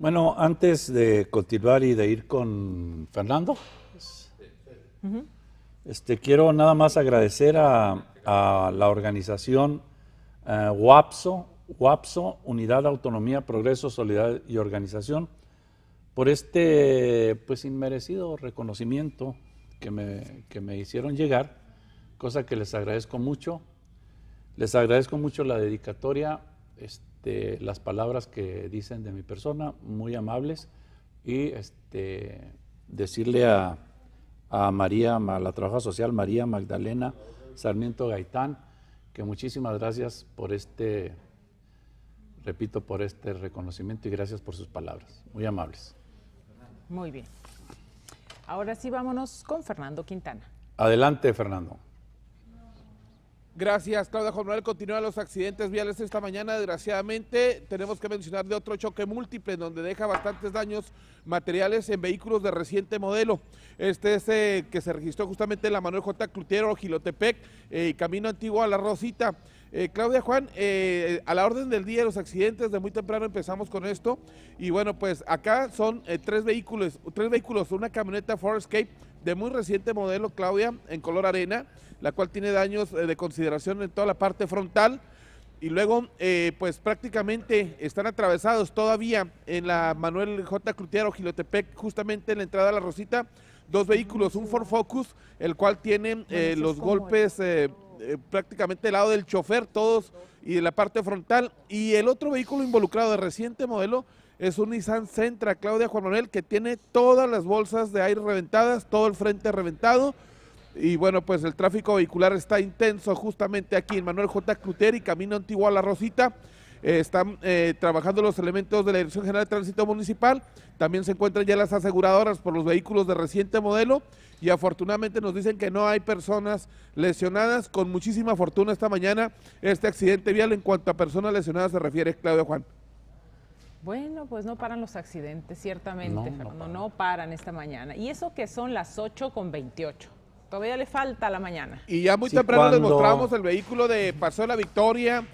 Bueno, antes de continuar y de ir con Fernando, este, quiero nada más agradecer a, la organización eh, WAPSO, Unidad Autonomía, Progreso, Solidaridad y Organización, por este pues inmerecido reconocimiento que me, que me hicieron llegar, cosa que les agradezco mucho. Les agradezco mucho la dedicatoria. Este, las palabras que dicen de mi persona, muy amables, y este, decirle a, a María, a la trabajadora social María Magdalena Sarmiento Gaitán, que muchísimas gracias por este, repito, por este reconocimiento y gracias por sus palabras, muy amables. Muy bien. Ahora sí, vámonos con Fernando Quintana. Adelante, Fernando. Gracias, Claudia Jornal. Continúan los accidentes viales esta mañana. Desgraciadamente, tenemos que mencionar de otro choque múltiple, donde deja bastantes daños materiales en vehículos de reciente modelo. Este es eh, que se registró justamente en la Manuel J. Clutiero, Gilotepec, eh, camino antiguo a La Rosita. Eh, Claudia Juan, eh, a la orden del día de los accidentes, de muy temprano empezamos con esto. Y bueno, pues acá son eh, tres vehículos, tres vehículos, una camioneta Ford Escape de muy reciente modelo, Claudia, en color arena, la cual tiene daños de consideración en toda la parte frontal. Y luego, pues prácticamente están atravesados todavía en la Manuel J. Crutiero, Gilotepec, justamente en la entrada a la Rosita, dos vehículos, un Ford Focus, el cual tiene los golpes eh, prácticamente el lado del chofer, todos, y de la parte frontal. Y el otro vehículo involucrado de reciente modelo es un Nissan Sentra, Claudia Juan Manuel, que tiene todas las bolsas de aire reventadas, todo el frente reventado. Y bueno, pues el tráfico vehicular está intenso justamente aquí en Manuel J. Cluter y Camino Antiguo a La Rosita. Eh, están eh, trabajando los elementos de la Dirección General de Tránsito Municipal, también se encuentran ya las aseguradoras por los vehículos de reciente modelo y afortunadamente nos dicen que no hay personas lesionadas. Con muchísima fortuna esta mañana este accidente vial en cuanto a personas lesionadas se refiere Claudio Juan. Bueno, pues no paran los accidentes, ciertamente, no, no paran. esta mañana. Y eso que son las 8 con 28. Todavía le falta la mañana. Y ya muy temprano les mostramos el vehículo de Paso de la Victoria,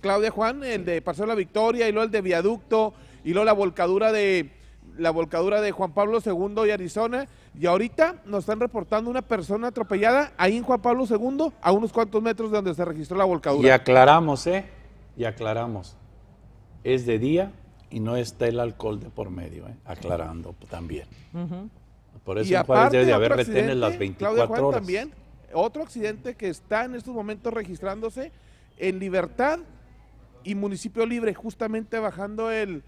Claudia Juan, el de pasó la Victoria, y luego el de Viaducto, y luego la volcadura de la volcadura de Juan Pablo II y Arizona. Y ahorita nos están reportando una persona atropellada ahí en Juan Pablo II, a unos cuantos metros de donde se registró la volcadura. Y aclaramos, ¿eh? Y aclaramos. Es de día y no está el alcohol de por medio, ¿eh? Aclarando también. Por eso y de haber retenes las 24 Juan también, otro accidente que está en estos momentos registrándose en libertad y Municipio Libre, justamente bajando el,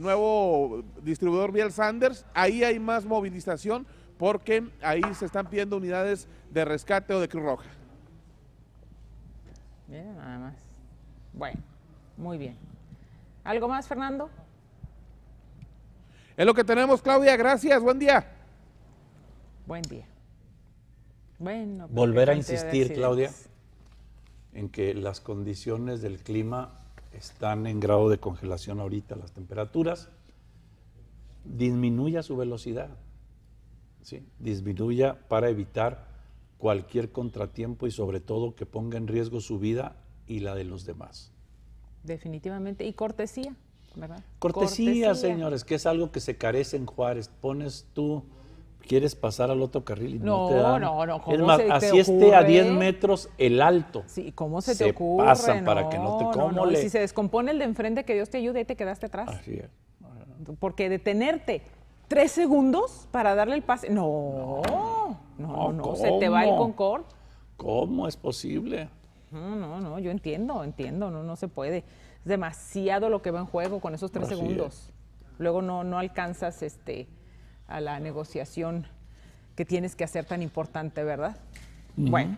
nuevo distribuidor Miel Sanders, ahí hay más movilización porque ahí se están pidiendo unidades de rescate o de Cruz Roja. Bien, nada más. Bueno, muy bien. ¿Algo más, Fernando? Es lo que tenemos, Claudia. Gracias. Buen día. Buen día. Bueno. Pues, Volver a insistir, Claudia en que las condiciones del clima están en grado de congelación ahorita, las temperaturas, disminuya su velocidad, ¿sí? disminuya para evitar cualquier contratiempo y sobre todo que ponga en riesgo su vida y la de los demás. Definitivamente, y cortesía, ¿verdad? Cortesía, cortesía. señores, que es algo que se carece en Juárez. Pones tú quieres pasar al otro carril y no, te dan. No, no, ¿cómo es más, así esté a 10 metros el alto. Sí, ¿cómo se, te ocurre? pasan no, para que no te cómo si se descompone el de enfrente, que Dios te ayude y te quedaste atrás. Así es. Porque detenerte tres segundos para darle el pase. No, no, no, se te va el Concord. ¿Cómo es posible? No, no, no, yo entiendo, entiendo, no, no se puede. Es demasiado lo que va en juego con esos tres segundos. Luego no, no alcanzas este a la negociación que tienes que hacer tan importante, ¿verdad? Bueno,